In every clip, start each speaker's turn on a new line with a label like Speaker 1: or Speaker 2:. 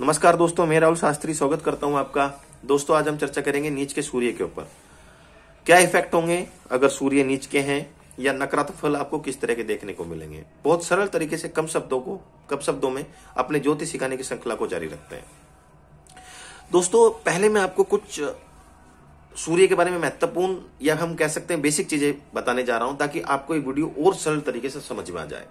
Speaker 1: नमस्कार दोस्तों मैं राहुल शास्त्री स्वागत करता हूं आपका दोस्तों आज हम चर्चा करेंगे नीच के सूर्य के ऊपर क्या इफेक्ट होंगे अगर सूर्य नीच के हैं या नकारात्मक फल आपको किस तरह के देखने को मिलेंगे बहुत सरल तरीके से कम शब्दों को कम शब्दों में अपने ज्योतिष सिखाने की श्रृंखला को जारी रखते हैं दोस्तों पहले मैं आपको कुछ सूर्य के बारे में महत्वपूर्ण या हम कह सकते हैं बेसिक चीजें बताने जा रहा हूं ताकि आपको ये वीडियो और सरल तरीके से समझ में आ जाए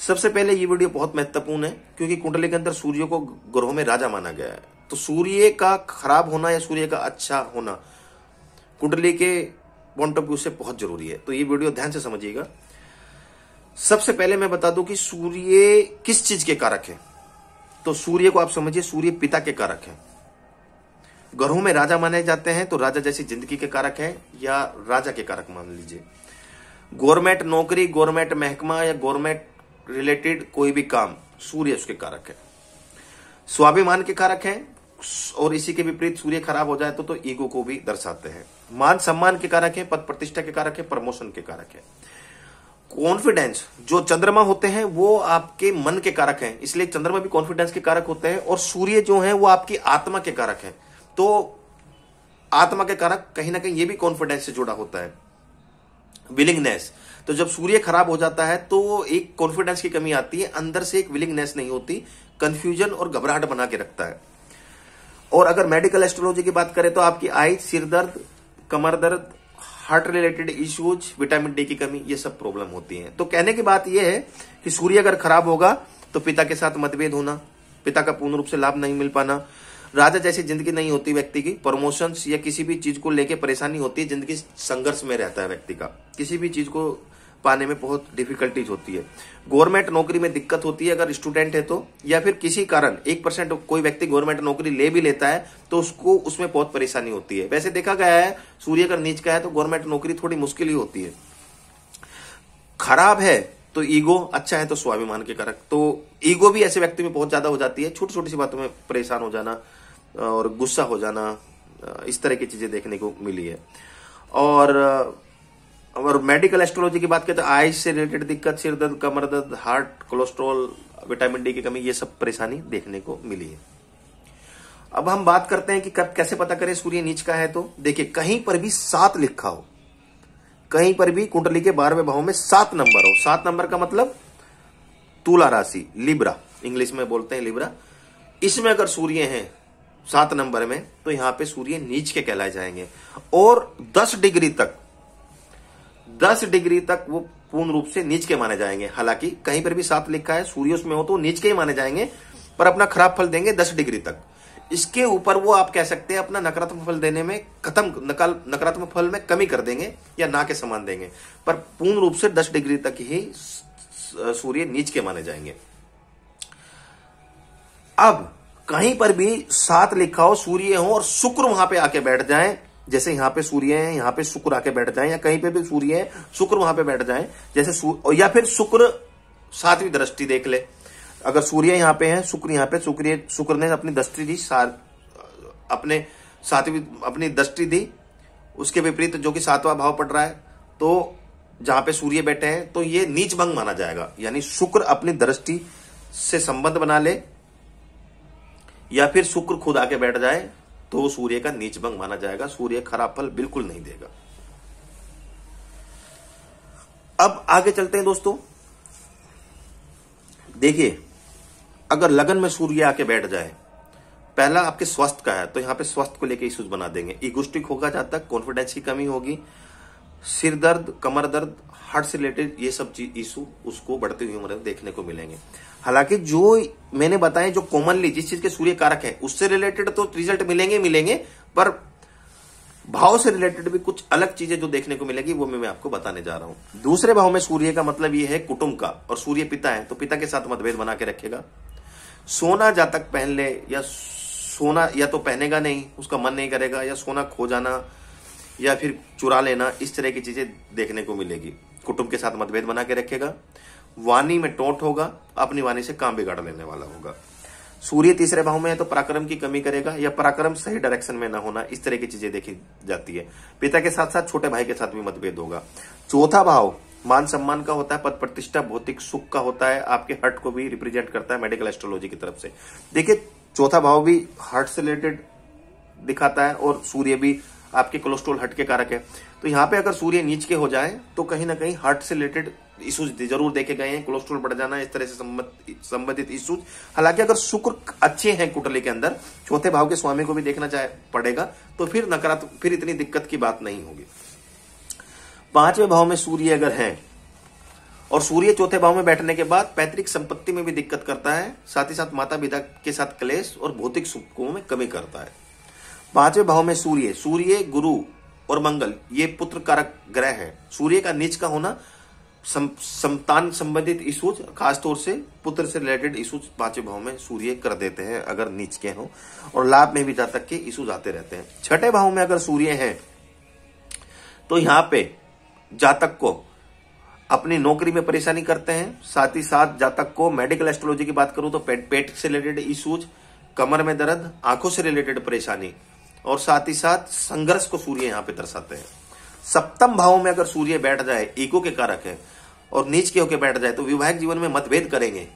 Speaker 1: सबसे पहले ये वीडियो बहुत महत्वपूर्ण है क्योंकि कुंडली के अंदर सूर्य को ग्रहों में राजा माना गया है तो सूर्य का खराब होना या सूर्य का अच्छा होना कुंडली के पॉइंट ऑफ व्यू से बहुत जरूरी है तो ये वीडियो ध्यान से समझिएगा सबसे पहले मैं बता दूं कि सूर्य किस चीज के कारक है तो सूर्य को आप समझिए सूर्य पिता के कारक है ग्रहों में राजा माने जाते हैं तो राजा जैसी जिंदगी के कारक है या राजा के कारक मान लीजिए गवर्नमेंट नौकरी गवर्नमेंट महकमा या गवर्नमेंट रिलेटेड कोई भी काम सूर्य उसके कारक है स्वाभिमान के कारक है और इसी के विपरीत सूर्य खराब हो जाए तो तो ईगो को भी दर्शाते हैं मान सम्मान के कारक है पद प्रतिष्ठा के कारक है प्रमोशन के कारक है कॉन्फिडेंस जो चंद्रमा होते हैं वो आपके मन के कारक हैं इसलिए चंद्रमा भी कॉन्फिडेंस के कारक होते हैं और सूर्य जो है वो आपकी आत्मा के कारक है तो आत्मा के कारक कहीं ना कहीं ये भी कॉन्फिडेंस से जुड़ा होता है विलिंगनेस तो जब सूर्य खराब हो जाता है तो एक कॉन्फिडेंस की कमी आती है अंदर से एक विलिंगनेस नहीं होती कंफ्यूजन और घबराहट बना के रखता है और अगर मेडिकल एस्ट्रोलॉजी की बात करें तो आपकी आई सिर दर्द कमर दर्द heart related issues vitamin D की कमी ये सब प्रॉब्लम होती है तो कहने की बात यह है कि सूर्य अगर खराब होगा तो पिता के साथ मतभेद होना पिता का पूर्ण रूप से लाभ नहीं मिल पाना राजा जैसी जिंदगी नहीं होती व्यक्ति की प्रमोशन या किसी भी चीज को लेके परेशानी होती है जिंदगी संघर्ष में रहता है व्यक्ति का किसी भी चीज को पाने में बहुत डिफिकल्टीज होती है गवर्नमेंट नौकरी में दिक्कत होती है अगर स्टूडेंट है तो या फिर किसी कारण एक परसेंट कोई व्यक्ति गवर्नमेंट नौकरी ले भी लेता है तो उसको उसमें बहुत परेशानी होती है वैसे देखा गया है सूर्य अगर नीच का है तो गवर्नमेंट नौकरी थोड़ी मुश्किल ही होती है खराब है तो ईगो अच्छा है तो स्वाभिमान के कारक तो ईगो भी ऐसे व्यक्ति में बहुत ज्यादा हो जाती है छोटी छोटी सी बातों में परेशान हो जाना और गुस्सा हो जाना इस तरह की चीजें देखने को मिली है और और मेडिकल एस्ट्रोलॉजी की बात करें तो आई से रिलेटेड दिक्कत सिर दर्द कमर दर्द हार्ट कोलेस्ट्रॉल विटामिन डी की कमी ये सब परेशानी देखने को मिली है अब हम बात करते हैं कि कब कैसे पता करें सूर्य नीच का है तो देखिए कहीं पर भी सात लिखा हो कहीं पर भी कुंडली के बारहवें भाव में सात नंबर हो सात नंबर का मतलब तुला राशि लिब्रा इंग्लिश में बोलते हैं लिब्रा इसमें अगर सूर्य है सात नंबर में तो यहां पे सूर्य नीच के कहलाए जाएंगे और दस डिग्री तक दस डिग्री तक वो पूर्ण रूप से नीच के माने जाएंगे हालांकि कहीं पर भी सात लिखा है सूर्य उसमें हो तो नीच के ही माने जाएंगे पर अपना खराब फल देंगे दस डिग्री तक इसके ऊपर वो आप कह सकते हैं अपना नकारात्मक फल देने में खत्म नकारात्मक फल में कमी कर देंगे या ना के समान देंगे पर पूर्ण रूप से दस डिग्री तक ही सूर्य नीच के माने जाएंगे अब कहीं पर भी सात लिखा हो सूर्य हो और शुक्र वहां पे आके बैठ जाए जैसे यहां पे सूर्य है यहां पे शुक्र आके बैठ जाए या कहीं पे भी सूर्य है शुक्र वहां पे बैठ जाए जैसे या फिर शुक्र सातवीं दृष्टि देख ले अगर सूर्य यहां पे है शुक्र यहां पे शुक्र शुक्र ने अपनी दृष्टि दी अपने सातवीं अपनी दृष्टि दी उसके विपरीत जो कि सातवां भाव पड़ रहा है तो जहां पे सूर्य बैठे हैं तो ये नीच भंग माना जाएगा यानी शुक्र अपनी दृष्टि से संबंध बना ले या फिर शुक्र खुद आके बैठ जाए तो सूर्य का नीच भंग माना जाएगा सूर्य खराब फल बिल्कुल नहीं देगा अब आगे चलते हैं दोस्तों देखिए अगर लगन में सूर्य आके बैठ जाए पहला आपके स्वास्थ्य का है तो यहां पे स्वास्थ्य को लेकर इश्यूज बना देंगे इगोस्टिक होगा जहां तक कॉन्फिडेंस की कमी होगी सिर दर्द कमर दर्द हार्ट से रिलेटेड ये सब इशू उसको बढ़ती हुई उम्र में देखने को मिलेंगे हालांकि जो मैंने बताया जो कॉमनली जिस चीज के सूर्य कारक है उससे रिलेटेड तो रिजल्ट मिलेंगे मिलेंगे पर भाव से रिलेटेड भी कुछ अलग चीजें जो देखने को मिलेगी वो मैं आपको बताने जा रहा हूं दूसरे भाव में सूर्य का मतलब ये है कुटुंब का और सूर्य पिता है तो पिता के साथ मतभेद बना के रखेगा सोना जातक पहन ले या सोना या तो पहनेगा नहीं उसका मन नहीं करेगा या सोना खो जाना या फिर चुरा लेना इस तरह की चीजें देखने को मिलेगी कुटुंब के साथ मतभेद बना के रखेगा वाणी में टोट होगा अपनी वाणी से काम बिगाड़ लेने वाला होगा सूर्य तीसरे भाव में है तो पराक्रम की कमी करेगा या पराक्रम सही डायरेक्शन में ना होना इस तरह की चीजें देखी जाती है पिता के साथ साथ छोटे भाई के साथ भी मतभेद होगा चौथा भाव मान सम्मान का होता है पद प्रतिष्ठा भौतिक सुख का होता है आपके हर्ट को भी रिप्रेजेंट करता है मेडिकल एस्ट्रोलॉजी की तरफ से देखिए चौथा भाव भी हर्ट से रिलेटेड दिखाता है और सूर्य भी आपके कोलेस्ट्रोल हट के कारक है तो यहाँ पे अगर सूर्य नीच के हो जाए तो कहीं ना कहीं हार्ट से रिलेटेड इशूज जरूर देखे गए हैं कोलेस्ट्रोल बढ़ जाना इस तरह से संबंधित इशूज हालांकि अगर शुक्र अच्छे हैं कुटली के अंदर चौथे भाव के स्वामी को भी देखना चाहे पड़ेगा तो फिर नकारात्मक फिर इतनी दिक्कत की बात नहीं होगी पांचवें भाव में सूर्य अगर है और सूर्य चौथे भाव में बैठने के बाद पैतृक संपत्ति में भी दिक्कत करता है साथ ही साथ माता पिता के साथ क्लेश और भौतिक सुखों में कमी करता है पांचवें भाव में सूर्य सूर्य गुरु और मंगल ये पुत्र कारक ग्रह है सूर्य का नीच का होना संतान संबंधित इशूज खासतौर से पुत्र से रिलेटेड इशूज पांचवे भाव में सूर्य कर देते हैं अगर नीच के हो और लाभ में भी जातक के इशूज आते रहते हैं छठे भाव में अगर सूर्य है तो यहां पे जातक को अपनी नौकरी में परेशानी करते हैं साथ ही साथ जातक को मेडिकल एस्ट्रोलॉजी की बात करूं तो पेट पेट से रिलेटेड इशूज कमर में दर्द आंखों से रिलेटेड परेशानी और साथ ही साथ संघर्ष को सूर्य यहां पे दर्शाते हैं सप्तम भाव में अगर सूर्य बैठ जाए ईगो के कारक है और नीच के होके बैठ जाए तो विवाहिक जीवन में मतभेद करेंगे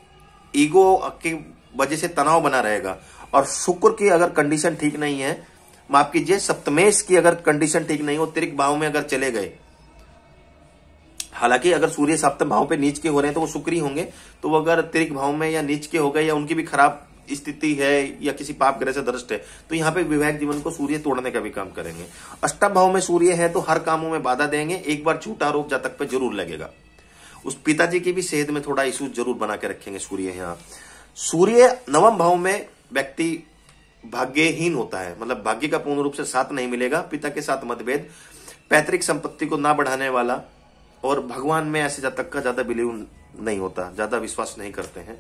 Speaker 1: ईगो की वजह से तनाव बना रहेगा और शुक्र की अगर कंडीशन ठीक नहीं है माफ कीजिए सप्तमेश की अगर कंडीशन ठीक नहीं हो तिरिक भाव में अगर चले गए हालांकि अगर सूर्य सप्तम भाव पे नीच के हो रहे हैं तो वो शुक्री होंगे तो वो अगर तिरिक भाव में या नीच के हो गए या उनकी भी खराब स्थिति है या किसी पाप ग्रह से दृष्ट है तो यहाँ पे विवाहित जीवन को सूर्य तोड़ने का भी काम करेंगे अष्टम भाव में सूर्य है तो हर कामों में बाधा देंगे एक बार छूटा रोग जातक पे जरूर लगेगा उस पिताजी की भी सेहत में थोड़ा इशू जरूर बना के रखेंगे सूर्य यहाँ सूर्य नवम भाव में व्यक्ति भाग्यहीन होता है मतलब भाग्य का पूर्ण रूप से साथ नहीं मिलेगा पिता के साथ मतभेद पैतृक संपत्ति को ना बढ़ाने वाला और भगवान में ऐसे जातक का ज्यादा बिलीव नहीं होता ज्यादा विश्वास नहीं करते हैं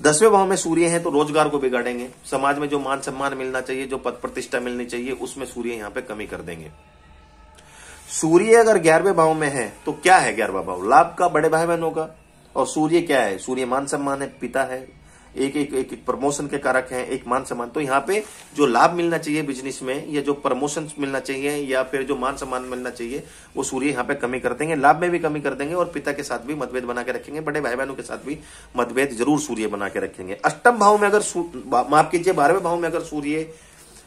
Speaker 1: दसवें भाव में सूर्य है तो रोजगार को बिगाड़ेंगे समाज में जो मान सम्मान मिलना चाहिए जो पद प्रतिष्ठा मिलनी चाहिए उसमें सूर्य यहां पे कमी कर देंगे सूर्य अगर ग्यारहवें भाव में है तो क्या है ग्यारहवा भाव लाभ का बड़े भाई बहनों का और सूर्य क्या है सूर्य मान सम्मान है पिता है एक एक एक, प्रमोशन के कारक हैं एक मान सम्मान तो यहाँ पे जो लाभ मिलना चाहिए बिजनेस में या जो प्रमोशन मिलना चाहिए या फिर जो मान सम्मान मिलना चाहिए वो सूर्य यहाँ पे कमी कर देंगे लाभ में भी कमी कर देंगे और पिता के साथ भी मतभेद बना के रखेंगे बड़े भाई बहनों के साथ भी मतभेद जरूर सूर्य बना के रखेंगे अष्टम भाव में अगर माफ कीजिए बारहवें भाव में अगर सूर्य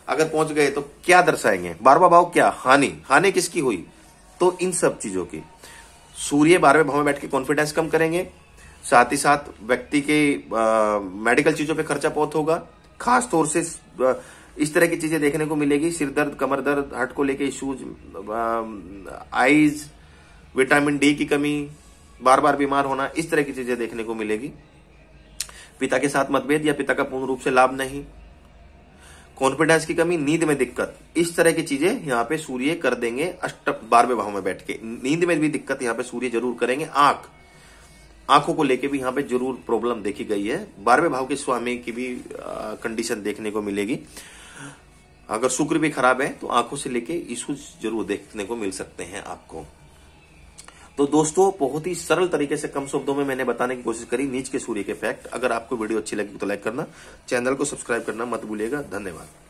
Speaker 1: अगर पहुंच गए तो क्या दर्शाएंगे बारहवा भाव क्या हानि हानि किसकी हुई तो इन सब चीजों की सूर्य बारहवें भाव में बैठ के कॉन्फिडेंस कम करेंगे साथ ही साथ व्यक्ति के मेडिकल चीजों पे खर्चा बहुत होगा खास तौर से इस तरह की चीजें देखने को मिलेगी सिर दर्द कमर दर्द हट को लेके इश्यूज आईज विटामिन डी की कमी बार बार बीमार होना इस तरह की चीजें देखने को मिलेगी पिता के साथ मतभेद या पिता का पूर्ण रूप से लाभ नहीं कॉन्फिडेंस की कमी नींद में दिक्कत इस तरह की चीजें यहाँ पे सूर्य कर देंगे अष्ट बारहवें भाव में बैठ के नींद में भी दिक्कत यहाँ पे सूर्य जरूर करेंगे आंख आंखों को लेके भी यहाँ पे जरूर प्रॉब्लम देखी गई है बारहवें भाव के स्वामी की भी कंडीशन देखने को मिलेगी अगर शुक्र भी खराब है तो आंखों से लेके इशूज जरूर देखने को मिल सकते हैं आपको तो दोस्तों बहुत ही सरल तरीके से कम शब्दों में मैंने बताने की कोशिश करी नीच के सूर्य के फैक्ट अगर आपको वीडियो अच्छी लगी तो लाइक करना चैनल को सब्सक्राइब करना मत भूलिएगा धन्यवाद